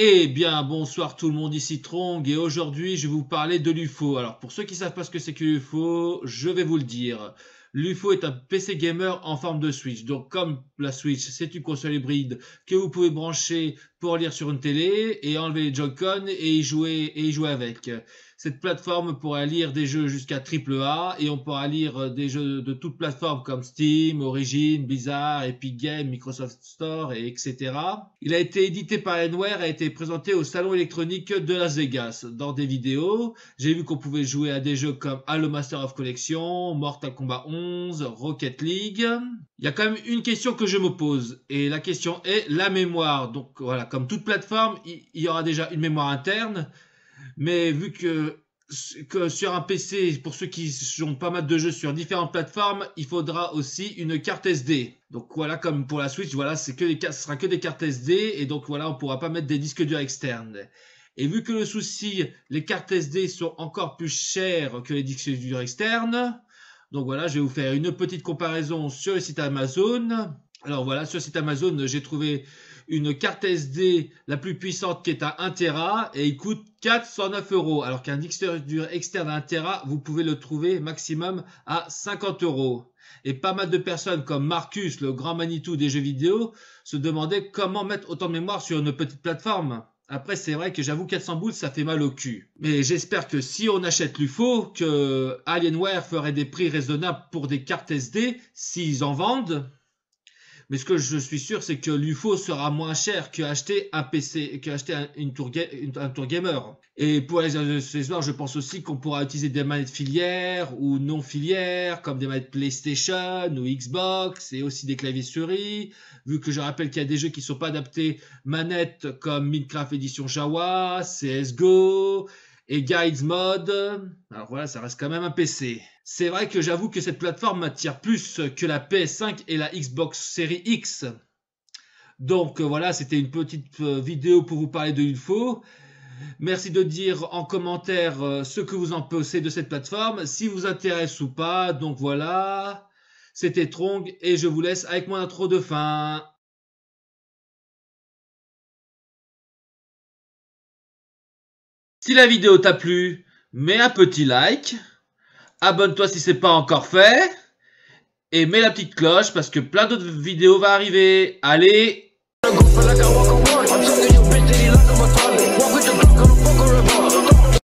Eh bien, bonsoir tout le monde, ici Trong, et aujourd'hui je vais vous parler de l'UFO. Alors, pour ceux qui ne savent pas ce que c'est que l'UFO, je vais vous le dire. L'UFO est un PC gamer en forme de Switch. Donc, comme la Switch, c'est une console hybride que vous pouvez brancher pour lire sur une télé et enlever les joy et jouer, et y jouer avec. Cette plateforme pourra lire des jeux jusqu'à AAA et on pourra lire euh, des jeux de toutes plateformes comme Steam, Origin, Blizzard, Epic Games, Microsoft Store et etc. Il a été édité par Enware et a été présenté au salon électronique de Las Vegas. Dans des vidéos, j'ai vu qu'on pouvait jouer à des jeux comme Halo Master of Collection, Mortal Kombat 11, Rocket League. Il y a quand même une question que je me pose et la question est la mémoire. Donc voilà, comme toute plateforme, il y aura déjà une mémoire interne mais vu que, sur un PC, pour ceux qui ont pas mal de jeux sur différentes plateformes, il faudra aussi une carte SD. Donc voilà, comme pour la Switch, voilà, ne sera que des cartes SD et donc voilà, on pourra pas mettre des disques durs externes. Et vu que le souci, les cartes SD sont encore plus chères que les disques durs externes, donc voilà, je vais vous faire une petite comparaison sur le site Amazon. Alors voilà, sur cet Amazon, j'ai trouvé une carte SD la plus puissante qui est à 1 Tera et il coûte 409 euros. Alors qu'un dur externe à 1 Tera, vous pouvez le trouver maximum à 50 euros. Et pas mal de personnes comme Marcus, le grand Manitou des jeux vidéo, se demandaient comment mettre autant de mémoire sur une petite plateforme. Après, c'est vrai que j'avoue 400 boules, ça fait mal au cul. Mais j'espère que si on achète l'UFO, que Alienware ferait des prix raisonnables pour des cartes SD, s'ils en vendent, mais ce que je suis sûr, c'est que l'UFO sera moins cher qu'acheter un PC, qu'acheter un, une tour un tour gamer. Et pour les accessoires, je pense aussi qu'on pourra utiliser des manettes filières ou non filières, comme des manettes PlayStation ou Xbox, et aussi des claviers souris. Vu que je rappelle qu'il y a des jeux qui sont pas adaptés manettes, comme Minecraft Edition Java, CS:GO et Guides Mode. Alors voilà, ça reste quand même un PC. C'est vrai que j'avoue que cette plateforme m'attire plus que la PS5 et la Xbox Series X. Donc euh, voilà, c'était une petite euh, vidéo pour vous parler de l'info Merci de dire en commentaire euh, ce que vous en pensez de cette plateforme, si vous intéresse ou pas. Donc voilà, c'était Trong et je vous laisse avec mon intro de fin. Si la vidéo t'a plu, mets un petit like, abonne-toi si ce n'est pas encore fait, et mets la petite cloche parce que plein d'autres vidéos vont arriver. Allez